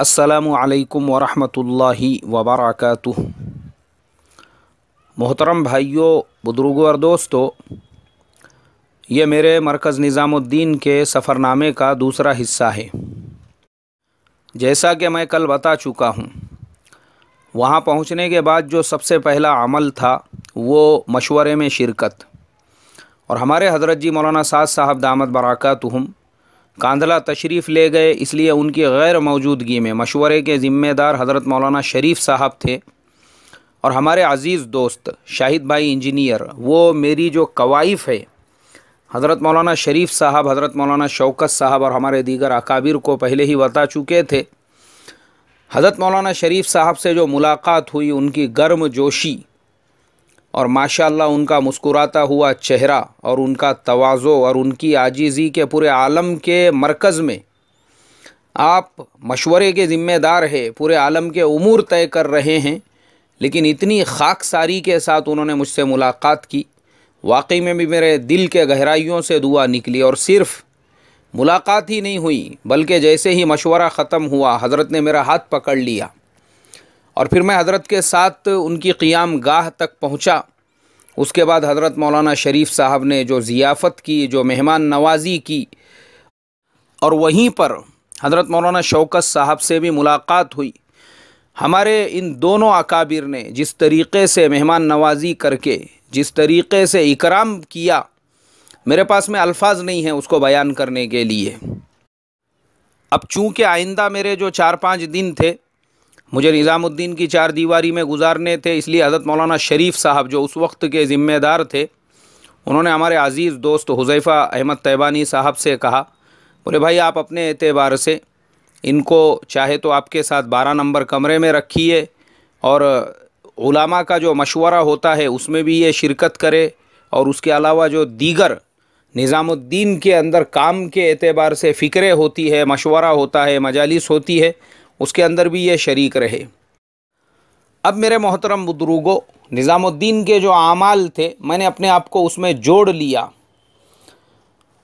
असलकम वरहि वबरक मोहतरम भाइयों बुज़ुर्गों और दोस्तों ये मेरे मरकज़ निज़ामुद्दीन के सफ़रनामे का दूसरा हिस्सा है जैसा कि मैं कल बता चुका हूँ वहाँ पहुँचने के बाद जो सबसे पहला अमल था वो मशवरे में शिरकत और हमारे हजरत जी मौलाना साद साहब दामद बरक़ातहम कांधला तशरीफ़ ले गए इसलिए उनकी गैर मौजूदगी में मशवरे के ज़िम्मेदार हज़रत मौलाना शरीफ साहब थे और हमारे अज़ीज़ दोस्त शाहिद भाई इंजीनियर वो मेरी जो कवाइफ है हज़रत मौलाना शरीफ साहब हज़रत मौलाना शौकत साहब और हमारे दीगर अकाबिर को पहले ही बता चुके थे हज़रत मौलाना शरीफ साहब से जो मुलाकात हुई उनकी गर्म जोशी और माशाल्लाह उनका मुस्कुराता हुआ चेहरा और उनका तवाज़ो और उनकी आजीज़ी के पूरे आलम के मरकज़ में आप मशवरे के ज़िम्मेदार है पूरे आलम के उमूर तय कर रहे हैं लेकिन इतनी खाक सारी के साथ उन्होंने मुझसे मुलाकात की वाकई में भी मेरे दिल के गहराइयों से दुआ निकली और सिर्फ़ मुलाकात ही नहीं हुई बल्कि जैसे ही मशवरा ख़त्म हुआ हज़रत ने मेरा हाथ पकड़ लिया और फिर मैं हज़रत के साथ उनकी क़ियाम गाह तक पहुँचा उसके बाद हज़रत मौलाना शरीफ साहब ने जो ज़ियाफ़त की जो मेहमान नवाजी की और वहीं पर हज़रत मौलाना शौकत साहब से भी मुलाकात हुई हमारे इन दोनों अकाबिर ने जिस तरीक़े से मेहमान नवाजी करके जिस तरीक़े से इकराम किया मेरे पास में अल्फाज नहीं हैं उसको बयान करने के लिए अब चूँकि आइंदा मेरे जो चार पाँच दिन थे मुझे निज़ामुद्दीन की चार दीवारी में गुजारने थे इसलिए हज़रत मौलाना शरीफ साहब जो उस वक्त के ज़िम्मेदार थे उन्होंने हमारे अज़ीज़ दोस्त हुजैफ़ा अहमद तैबानी साहब से कहा बोले भाई आप अपने एतबार से इनको चाहे तो आपके साथ बारह नंबर कमरे में रखिए और उलामा का जो मशवरा होता है उसमें भी ये शिरकत करे और उसके अलावा जो दीगर निज़ामुद्दीन के अंदर काम के एतबार से फ़िक्रे होती है मशवरा होता है मजालिस होती है उसके अंदर भी ये शरीक रहे अब मेरे मोहतरम बुद्रुगो निज़ामुद्दीन के जो आमाल थे मैंने अपने आप को उसमें जोड़ लिया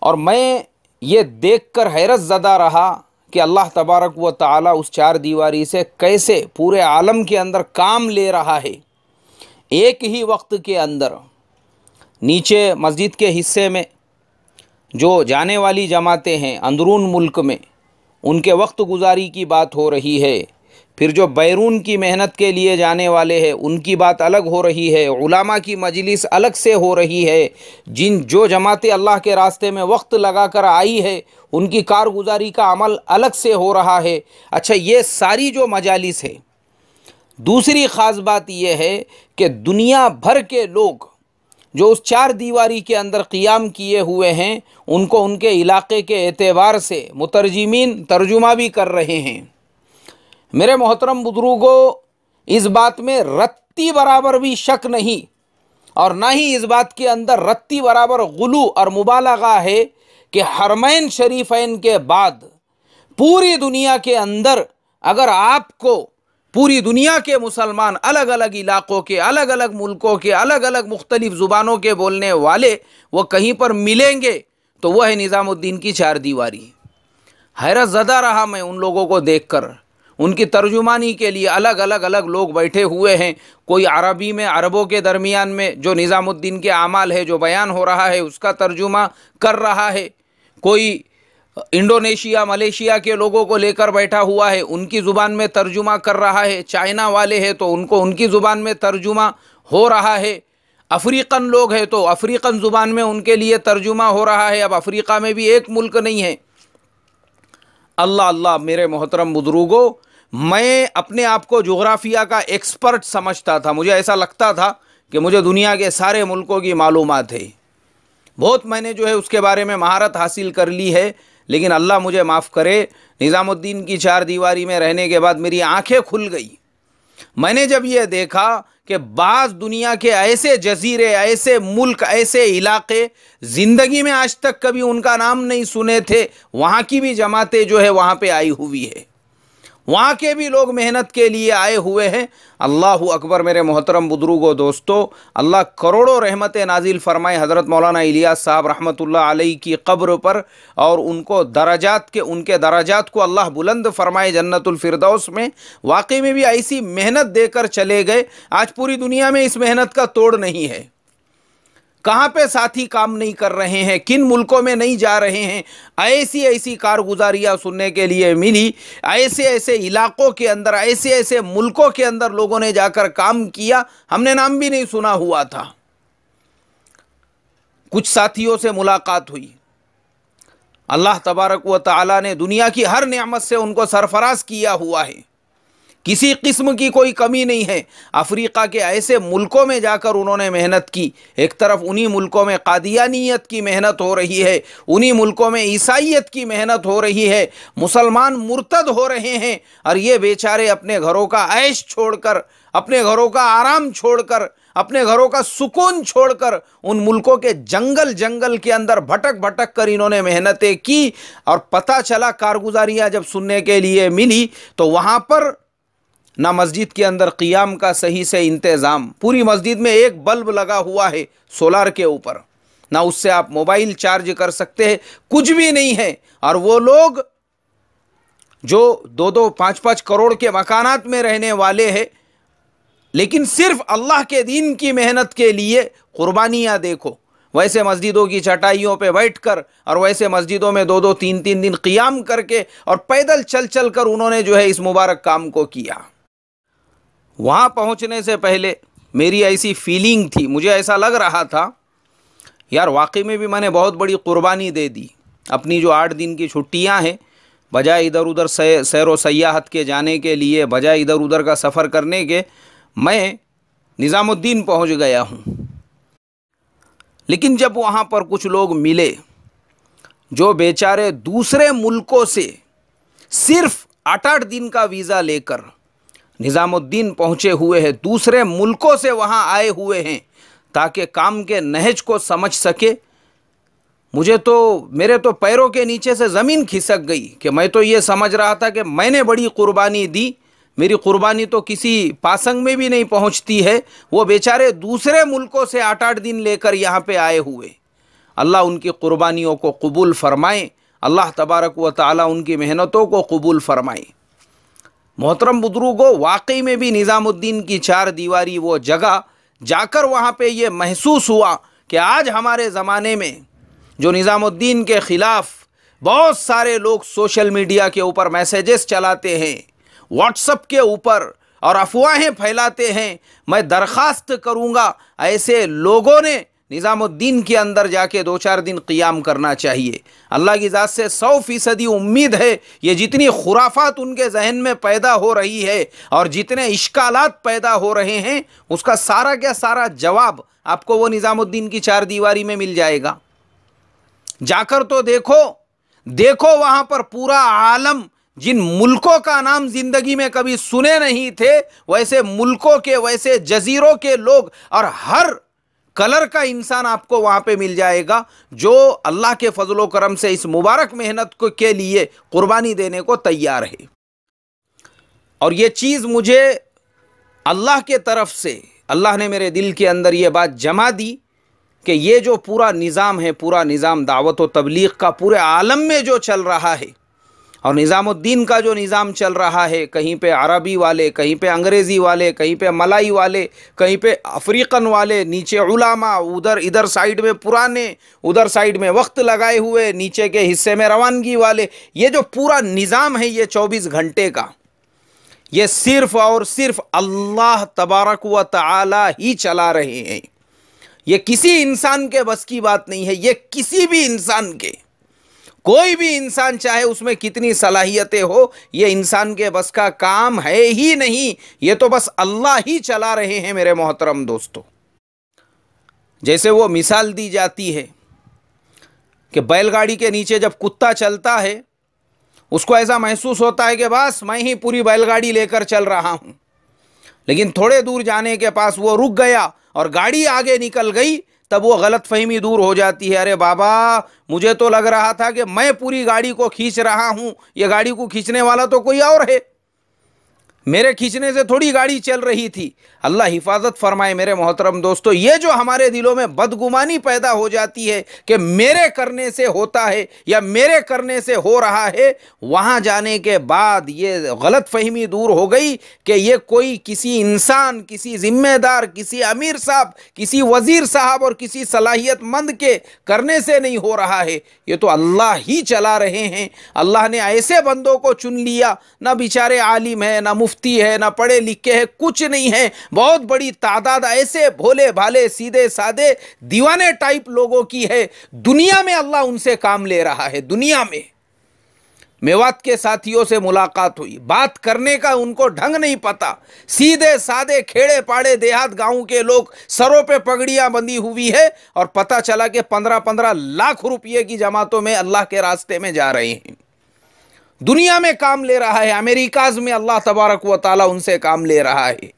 और मैं ये देख कर हैरत ज़दा रहा कि अल्लाह तबारक व ताला उस चार दीवारी से कैसे पूरे आलम के अंदर काम ले रहा है एक ही वक्त के अंदर नीचे मस्जिद के हिस्से में जो जाने वाली जमातें हैं अंदरून मुल्क में उनके वक्त गुजारी की बात हो रही है फिर जो बैरून की मेहनत के लिए जाने वाले हैं उनकी बात अलग हो रही है उलामा की मजलिस अलग से हो रही है जिन जो जमातें अल्लाह के रास्ते में वक्त लगा कर आई है उनकी कारगुजारी का अमल अलग से हो रहा है अच्छा ये सारी जो मजालिस है दूसरी ख़ास बात यह है कि दुनिया भर के लोग जो उस चार दीवारी के अंदर क़ियाम किए हुए हैं उनको उनके इलाके के एतवार से मुतरजमीन तर्जुमा भी कर रहे हैं मेरे मोहतरम बुजुर्गों इस बात में रत्ती बराबर भी शक नहीं और ना ही इस बात के अंदर रत्ती बराबर गुलू और मुबालगा है कि हरमैन शरीफ के बाद पूरी दुनिया के अंदर अगर आपको पूरी दुनिया के मुसलमान अलग अलग इलाक़ों के अलग अलग मुल्कों के अलग अलग मुख्तलिफ़ ज़ुबानों के बोलने वाले वह कहीं पर मिलेंगे तो वह है निज़ामुद्दीन की चार दीवारी हैरत ज़दा रहा मैं उन लोगों को देख कर उनकी तर्जुमानी के लिए अलग अलग अलग लोग बैठे हुए हैं कोई अरबी में अरबों के दरमियान में जो निज़ामुद्दीन के अमाल है जो बयान हो रहा है उसका तर्जुमा कर रहा है कोई इंडोनेशिया मलेशिया के लोगों को लेकर बैठा हुआ है उनकी ज़ुबान में तर्जुमा कर रहा है चाइना वाले हैं तो उनको उनकी ज़ुबान में तर्जुमा हो रहा है अफ्रीकन लोग हैं तो अफ्रीकन ज़ुबान में उनके लिए तर्जुमा हो रहा है अब अफ्रीका में भी एक मुल्क नहीं है अल्लाह अल्लाह मेरे मोहतरम बुजुर्गो मैं अपने आप को जोग्राफिया का एक्सपर्ट समझता था मुझे ऐसा लगता था कि मुझे दुनिया के सारे मुल्कों की मालूम है बहुत मैंने जो है उसके बारे में महारत हासिल कर ली है लेकिन अल्लाह मुझे माफ़ करे निज़ामुद्दीन की चार दीवारी में रहने के बाद मेरी आंखें खुल गई मैंने जब यह देखा कि बाज़ दुनिया के ऐसे जजीरे ऐसे मुल्क ऐसे इलाके ज़िंदगी में आज तक कभी उनका नाम नहीं सुने थे वहाँ की भी जमातें जो है वहाँ पर आई हुई है वहाँ के भी लोग मेहनत के लिए आए हुए हैं अल्लाह अकबर मेरे मोहतरम बुदरुग दोस्तों अल्लाह करोड़ों रहमत नाजिल फरमाए हज़रत मौलाना इलियास साहब रहमत आलही की कब्र पर और उनको दराजात के उनके दराजात को अल्लाह बुलंद फरमाए जन्नतफरदौस में वाकई में भी ऐसी मेहनत देकर चले गए आज पूरी दुनिया में इस मेहनत का तोड़ नहीं है कहाँ पे साथी काम नहीं कर रहे हैं किन मुल्कों में नहीं जा रहे हैं ऐसी ऐसी कारगुजारियाँ सुनने के लिए मिली ऐसे ऐसे इलाकों के अंदर ऐसे ऐसे मुल्कों के अंदर लोगों ने जाकर काम किया हमने नाम भी नहीं सुना हुआ था कुछ साथियों से मुलाकात हुई अल्लाह तबारक व ताली ने दुनिया की हर नियामत से उनको सरफराज किया हुआ है किसी किस्म की कोई कमी नहीं है अफ्रीका के ऐसे मुल्कों में जाकर उन्होंने मेहनत की एक तरफ उन्हीं मुल्कों में कादियानियत की मेहनत हो रही है उन्हीं मुल्कों में ईसाइत की मेहनत हो रही है मुसलमान मुर्तद हो रहे हैं और ये बेचारे अपने घरों का ऐश छोड़कर अपने घरों का आराम छोड़कर अपने घरों का सुकून छोड़कर उन मुल्कों के जंगल जंगल के अंदर भटक भटक कर इन्होंने मेहनतें की और पता चला कारगुजारियाँ जब सुनने के लिए मिली तो वहाँ पर ना मस्जिद के अंदर क़ियाम का सही से इंतज़ाम पूरी मस्जिद में एक बल्ब लगा हुआ है सोलार के ऊपर ना उससे आप मोबाइल चार्ज कर सकते हैं कुछ भी नहीं है और वो लोग जो दो दो पाँच पाँच करोड़ के मकानात में रहने वाले हैं लेकिन सिर्फ अल्लाह के दिन की मेहनत के लिए कुर्बानियाँ देखो वैसे मस्जिदों की चटाइयों पे बैठकर और वैसे मस्जिदों में दो दो तीन तीन दिन क़ियाम करके और पैदल चल चल कर उन्होंने जो है इस मुबारक काम को किया वहाँ पहुँचने से पहले मेरी ऐसी फीलिंग थी मुझे ऐसा लग रहा था यार वाकई में भी मैंने बहुत बड़ी कुर्बानी दे दी अपनी जो आठ दिन की छुट्टियाँ हैं बजाय इधर उधर सैर व सयाहत के जाने के लिए बजाय इधर उधर का सफ़र करने के मैं निज़ामुद्दीन पहुँच गया हूँ लेकिन जब वहाँ पर कुछ लोग मिले जो बेचारे दूसरे मुल्कों से सिर्फ आठ आठ दिन का वीज़ा लेकर निज़ामुद्दीन पहुँचे हुए हैं दूसरे मुल्कों से वहाँ आए हुए हैं ताकि काम के नहज को समझ सके मुझे तो मेरे तो पैरों के नीचे से ज़मीन खिसक गई कि मैं तो ये समझ रहा था कि मैंने बड़ी कुर्बानी दी मेरी कुर्बानी तो किसी पासंग में भी नहीं पहुंचती है वो बेचारे दूसरे मुल्कों से आठ आठ दिन लेकर यहाँ पे आए हुए अल्लाह उनकी कुर्बानियों को कबूल फ़रमाएँ अल्लाह तबारक व ताली उनकी मेहनतों को कबूल फ़रमाएँ मोहतरम बुजुर्गो वाकई में भी निज़ामुद्दीन की चार दीवारी वो जगह जाकर वहाँ पे ये महसूस हुआ कि आज हमारे ज़माने में जो निज़ामुद्दीन के ख़िलाफ़ बहुत सारे लोग सोशल मीडिया के ऊपर मैसेजेस चलाते हैं व्हाट्सअप के ऊपर और अफवाहें फैलाते हैं मैं दरख्वास्त करूँगा ऐसे लोगों ने निज़ामुद्दीन के अंदर जाके दो चार दिन क़ियाम करना चाहिए अल्लाह की ज़ात से सौ फ़ीसदी उम्मीद है ये जितनी खुराफात उनके जहन में पैदा हो रही है और जितने इश्कालात पैदा हो रहे हैं उसका सारा क्या सारा जवाब आपको वो निज़ामुद्दीन की चार दीवारी में मिल जाएगा जाकर तो देखो देखो वहाँ पर पूरा आलम जिन मुल्कों का नाम ज़िंदगी में कभी सुने नहीं थे वैसे मुल्कों के वैसे जजीरों के लोग और हर कलर का इंसान आपको वहाँ पे मिल जाएगा जो अल्लाह के फजलो करम से इस मुबारक मेहनत को के लिए कुर्बानी देने को तैयार है और ये चीज़ मुझे अल्लाह के तरफ से अल्लाह ने मेरे दिल के अंदर ये बात जमा दी कि ये जो पूरा निज़ाम है पूरा निज़ाम दावत व तबलीग का पूरे आलम में जो चल रहा है और निज़ामुद्दीन का जो निज़ाम चल रहा है कहीं पे अरबी वाले कहीं पे अंग्रेज़ी वाले कहीं पे मलाई वाले कहीं पे अफ्रीकन वाले नीचे उलामा उधर इधर साइड में पुराने उधर साइड में वक्त लगाए हुए नीचे के हिस्से में रवानगी वाले ये जो पूरा निज़ाम है ये चौबीस घंटे का ये सिर्फ़ और सिर्फ़ अल्लाह तबारक व ताला ही चला रहे हैं ये किसी इंसान के बस की बात नहीं है ये किसी भी इंसान के कोई भी इंसान चाहे उसमें कितनी सलाहियतें हो ये इंसान के बस का काम है ही नहीं ये तो बस अल्लाह ही चला रहे हैं मेरे मोहतरम दोस्तों जैसे वो मिसाल दी जाती है कि बैलगाड़ी के नीचे जब कुत्ता चलता है उसको ऐसा महसूस होता है कि बस मैं ही पूरी बैलगाड़ी लेकर चल रहा हूँ लेकिन थोड़े दूर जाने के पास वो रुक गया और गाड़ी आगे निकल गई तब वो गलत फहमी दूर हो जाती है अरे बाबा मुझे तो लग रहा था कि मैं पूरी गाड़ी को खींच रहा हूँ ये गाड़ी को खींचने वाला तो कोई और है मेरे खींचने से थोड़ी गाड़ी चल रही थी अल्लाह हिफाजत फरमाए मेरे मोहतरम दोस्तों ये जो हमारे दिलों में बदगुमानी पैदा हो जाती है कि मेरे करने से होता है या मेरे करने से हो रहा है वहाँ जाने के बाद ये गलत फहमी दूर हो गई कि ये कोई किसी इंसान किसी ज़िम्मेदार किसी अमीर साहब किसी वज़ीर साहब और किसी सलाहियतमंद के करने से नहीं हो रहा है ये तो अल्लाह ही चला रहे हैं अल्लाह ने ऐसे बंदों को चुन लिया ना बेचारे आलिम है ना मुफ मुफ्ती है ना पढ़े लिखे है कुछ नहीं है बहुत बड़ी तादाद ऐसे भोले भाले सीधे साधे दीवाने टाइप लोगों की है दुनिया में अल्लाह उनसे काम ले रहा है दुनिया में मेवात के साथियों से मुलाकात हुई बात करने का उनको ढंग नहीं पता सीधे साधे खेड़े पाड़े देहात गांव के लोग सरों पे पगड़ियां बंधी हुई है और पता चला कि पंद्रह पंद्रह लाख रुपये की जमातों में अल्लाह के रास्ते में जा रहे हैं दुनिया में काम ले रहा है अमेरिकाज में अल्लाह तबारक व ताली उनसे काम ले रहा है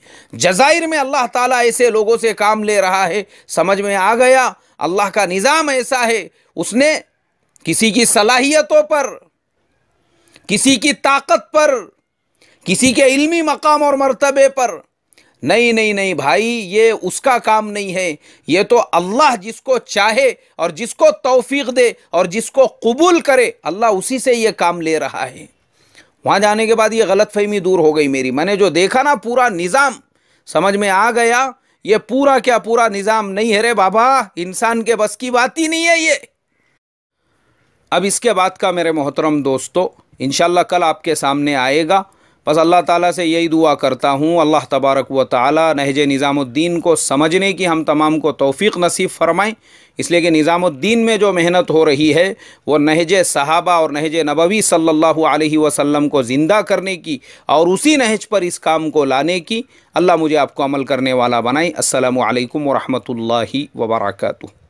जजायर में अल्लाह ताला ऐसे लोगों से काम ले रहा है समझ में आ गया अल्लाह का निज़ाम ऐसा है उसने किसी की सलाहियतों पर किसी की ताकत पर किसी के इल्मी मकाम और मरतबे पर नहीं नहीं नहीं भाई ये उसका काम नहीं है ये तो अल्लाह जिसको चाहे और जिसको तौफीक दे और जिसको कबूल करे अल्लाह उसी से ये काम ले रहा है वहाँ जाने के बाद ये गलत फहमी दूर हो गई मेरी मैंने जो देखा ना पूरा निज़ाम समझ में आ गया ये पूरा क्या पूरा निज़ाम नहीं है रे बाबा इंसान के बस की बात ही नहीं है ये अब इसके बाद का मेरे मोहतरम दोस्तों इनशाला कल आपके सामने आएगा बस अल्लाह ताला से यही दुआ करता हूँ अल्लाह तबारक व ताली नहज निज़ामुद्दीन को समझने की हम तमाम को तोफ़ी नसीब फ़रमाएँ इसलिए कि निज़ामुद्दीन में जो मेहनत हो रही है वो नहज सहाबा और नहज नबवी सल्लल्लाहु अलैहि वसल्लम को ज़िंदा करने की और उसी नहज पर इस काम को लाने की अल्लाह मुझे आपको अमल करने वाला बनाए असलकम वरहमल वर्का